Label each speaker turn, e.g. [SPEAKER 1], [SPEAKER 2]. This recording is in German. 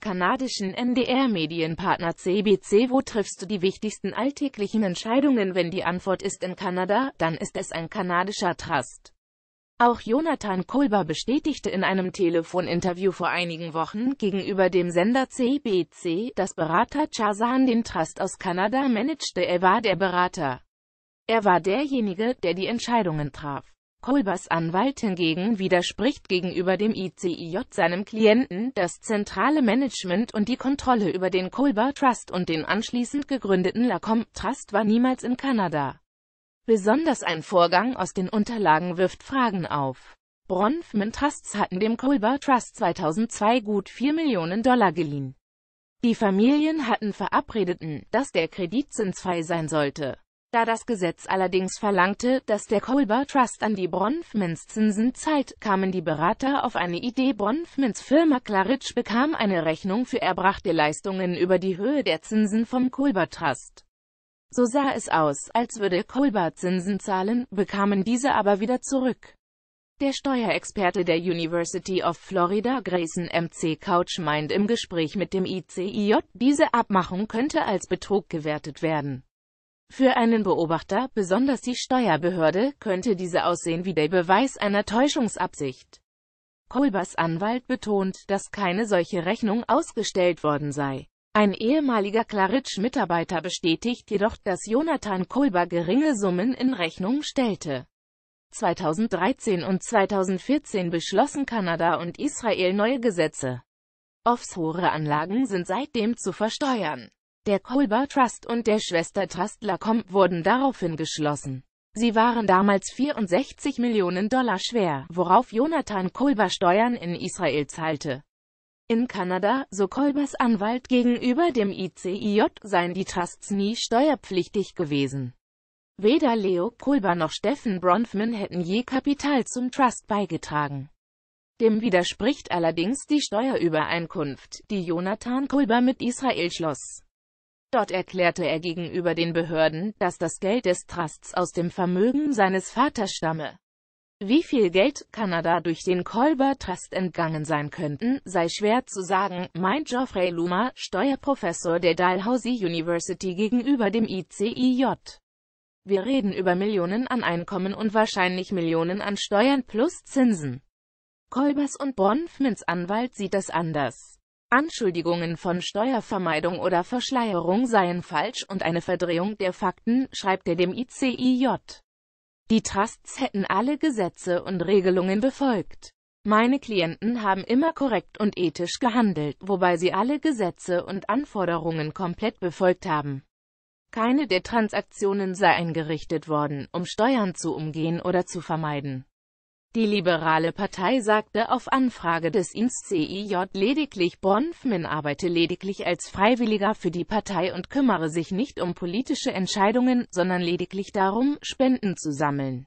[SPEAKER 1] kanadischen NDR-Medienpartner CBC Wo triffst du die wichtigsten alltäglichen Entscheidungen? Wenn die Antwort ist in Kanada, dann ist es ein kanadischer Trust. Auch Jonathan Kolber bestätigte in einem Telefoninterview vor einigen Wochen gegenüber dem Sender CBC, dass Berater Chazan den Trust aus Kanada managte. Er war der Berater. Er war derjenige, der die Entscheidungen traf. Kolbers Anwalt hingegen widerspricht gegenüber dem ICIJ seinem Klienten, das zentrale Management und die Kontrolle über den Kolber Trust und den anschließend gegründeten Lacombe Trust war niemals in Kanada. Besonders ein Vorgang aus den Unterlagen wirft Fragen auf. Bronfman Trusts hatten dem Kolber Trust 2002 gut 4 Millionen Dollar geliehen. Die Familien hatten verabredeten, dass der Kredit zinsfrei sein sollte. Da das Gesetz allerdings verlangte, dass der Colbert Trust an die Bronfmans-Zinsen zahlt, kamen die Berater auf eine Idee. Bronfmans Firma Claridge bekam eine Rechnung für erbrachte Leistungen über die Höhe der Zinsen vom Colbert Trust. So sah es aus, als würde Colbert Zinsen zahlen, bekamen diese aber wieder zurück. Der Steuerexperte der University of Florida Grayson M.C. Couch meint im Gespräch mit dem ICIJ, diese Abmachung könnte als Betrug gewertet werden. Für einen Beobachter, besonders die Steuerbehörde, könnte diese aussehen wie der Beweis einer Täuschungsabsicht. Kolbers Anwalt betont, dass keine solche Rechnung ausgestellt worden sei. Ein ehemaliger claritsch mitarbeiter bestätigt jedoch, dass Jonathan Kolber geringe Summen in Rechnung stellte. 2013 und 2014 beschlossen Kanada und Israel neue Gesetze. Offshore-Anlagen sind seitdem zu versteuern. Der Colbert Trust und der Schwester Trust Lacombe wurden daraufhin geschlossen. Sie waren damals 64 Millionen Dollar schwer, worauf Jonathan Colbert Steuern in Israel zahlte. In Kanada, so Kolbers Anwalt gegenüber dem ICIJ, seien die Trusts nie steuerpflichtig gewesen. Weder Leo Kolber noch Steffen Bronfman hätten je Kapital zum Trust beigetragen. Dem widerspricht allerdings die Steuerübereinkunft, die Jonathan Kolber mit Israel schloss. Dort erklärte er gegenüber den Behörden, dass das Geld des Trusts aus dem Vermögen seines Vaters stamme. Wie viel Geld Kanada durch den Kolber Trust entgangen sein könnten, sei schwer zu sagen, meint Geoffrey Luma, Steuerprofessor der Dalhousie University gegenüber dem ICIJ. Wir reden über Millionen an Einkommen und wahrscheinlich Millionen an Steuern plus Zinsen. Kolbers und Bonfmins Anwalt sieht das anders. Anschuldigungen von Steuervermeidung oder Verschleierung seien falsch und eine Verdrehung der Fakten, schreibt er dem ICIJ. Die Trusts hätten alle Gesetze und Regelungen befolgt. Meine Klienten haben immer korrekt und ethisch gehandelt, wobei sie alle Gesetze und Anforderungen komplett befolgt haben. Keine der Transaktionen sei eingerichtet worden, um Steuern zu umgehen oder zu vermeiden. Die liberale Partei sagte auf Anfrage des INSCIJ lediglich, Bronfman arbeite lediglich als Freiwilliger für die Partei und kümmere sich nicht um politische Entscheidungen, sondern lediglich darum, Spenden zu sammeln.